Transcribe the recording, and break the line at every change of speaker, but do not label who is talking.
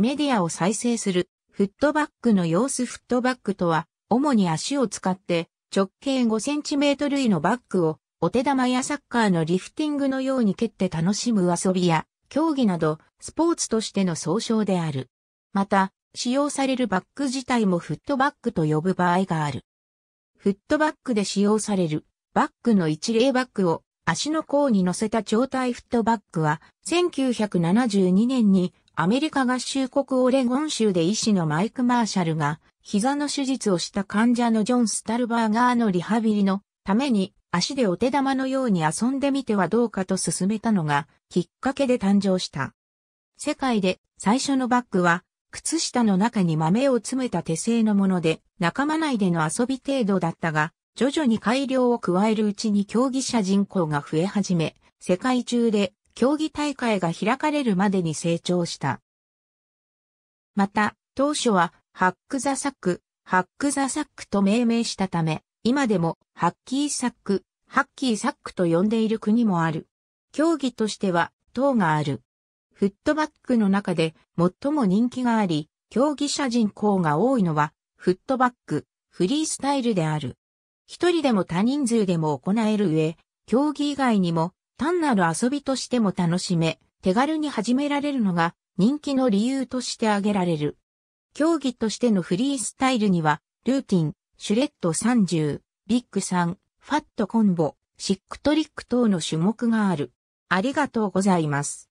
メディアを再生する、フットバックの様子フットバックとは、主に
足を使って直径 5cm 以のバッグをお手玉やサッカーのリフティングのように蹴って楽しむ遊びや競技などスポーツとしての総称である。また、使用されるバッグ自体もフットバックと呼ぶ場合がある。フットバックで使用されるバッグの一例バッグを足の甲に乗せた状態フットバックは1972年にアメリカ合衆国オレゴン州で医師のマイク・マーシャルが、膝の手術をした患者のジョン・スタルバーガーのリハビリのために足でお手玉のように遊んでみてはどうかと勧めたのがきっかけで誕生した。世界で最初のバッグは靴下の中に豆を詰めた手製のもので仲間内での遊び程度だったが徐々に改良を加えるうちに競技者人口が増え始め世界中で競技大会が開かれるまでに成長した。また、当初は、ハック・ザ・サック、ハック・ザ・サックと命名したため、今でも、ハッキー・サック、ハッキー・サックと呼んでいる国もある。競技としては、等がある。フットバックの中で最も人気があり、競技者人口が多いのは、フットバック、フリースタイルである。一人でも多人数でも行える上、競技以外にも単なる遊びとしても楽しめ、手軽に始められるのが人気の理由として挙げられる。競技としてのフリースタイルには、ルーティン、シュレット30、ビッグ3、ファットコンボ、シックトリック等の種
目がある。ありがとうございます。